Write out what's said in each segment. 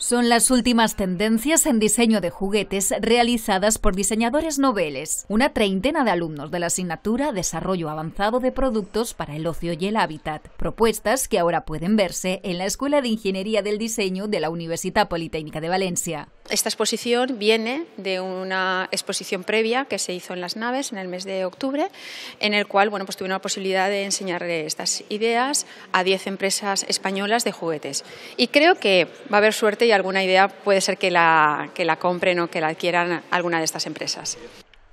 Son las últimas tendencias en diseño de juguetes realizadas por diseñadores noveles, una treintena de alumnos de la asignatura Desarrollo Avanzado de Productos para el Ocio y el Hábitat, propuestas que ahora pueden verse en la Escuela de Ingeniería del Diseño de la Universidad Politécnica de Valencia. Esta exposición viene de una exposición previa que se hizo en las naves en el mes de octubre, en el cual bueno, pues tuve la posibilidad de enseñarle estas ideas a 10 empresas españolas de juguetes. Y creo que va a haber suerte y alguna idea puede ser que la, que la compren o que la adquieran alguna de estas empresas.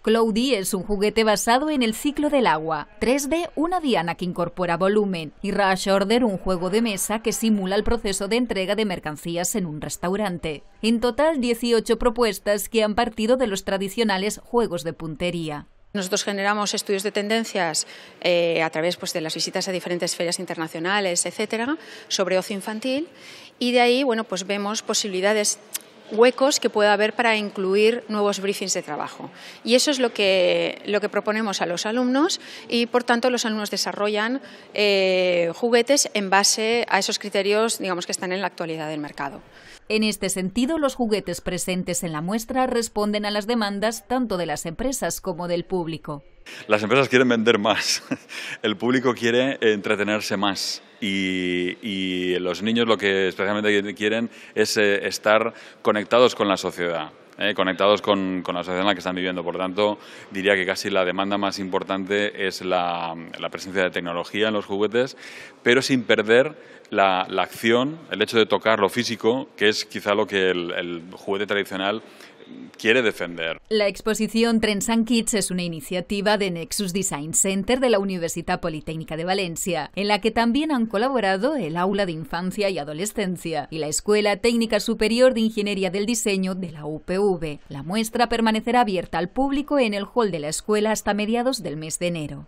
Cloudy es un juguete basado en el ciclo del agua, 3D una diana que incorpora volumen y Rush Order un juego de mesa que simula el proceso de entrega de mercancías en un restaurante. En total 18 propuestas que han partido de los tradicionales juegos de puntería. Nosotros generamos estudios de tendencias eh, a través pues, de las visitas a diferentes ferias internacionales, etcétera, sobre ocio infantil, y de ahí bueno, pues vemos posibilidades huecos que pueda haber para incluir nuevos briefings de trabajo. Y eso es lo que, proponemos a los alumnos y, por tanto, los alumnos desarrollan eh, juguetes en base a esos criterios digamos, que están en la actualidad del mercado. En este sentido, los juguetes presentes en la muestra responden a las demandas tanto de las empresas como del público. Las empresas quieren vender más, el público quiere entretenerse más. Y, los niños lo que especialmente quieren es eh, estar conectados con la sociedad. Eh, conectados con, la sociedad en la que están viviendo. Por tanto, diría que casi la demanda más importante es la, presencia de tecnología en los juguetes, pero sin perder la, acción, el hecho de tocar lo físico, que es quizá lo que el juguete tradicional quiere defender. La exposición Trensan Kids es una iniciativa de Nexus Design Center de la Universidad Politécnica de Valencia, en la que también han colaborado el Aula de Infancia y Adolescencia y la Escuela Técnica Superior de Ingeniería del Diseño de la UPV. La muestra permanecerá abierta al público en el hall de la escuela hasta mediados del mes de enero.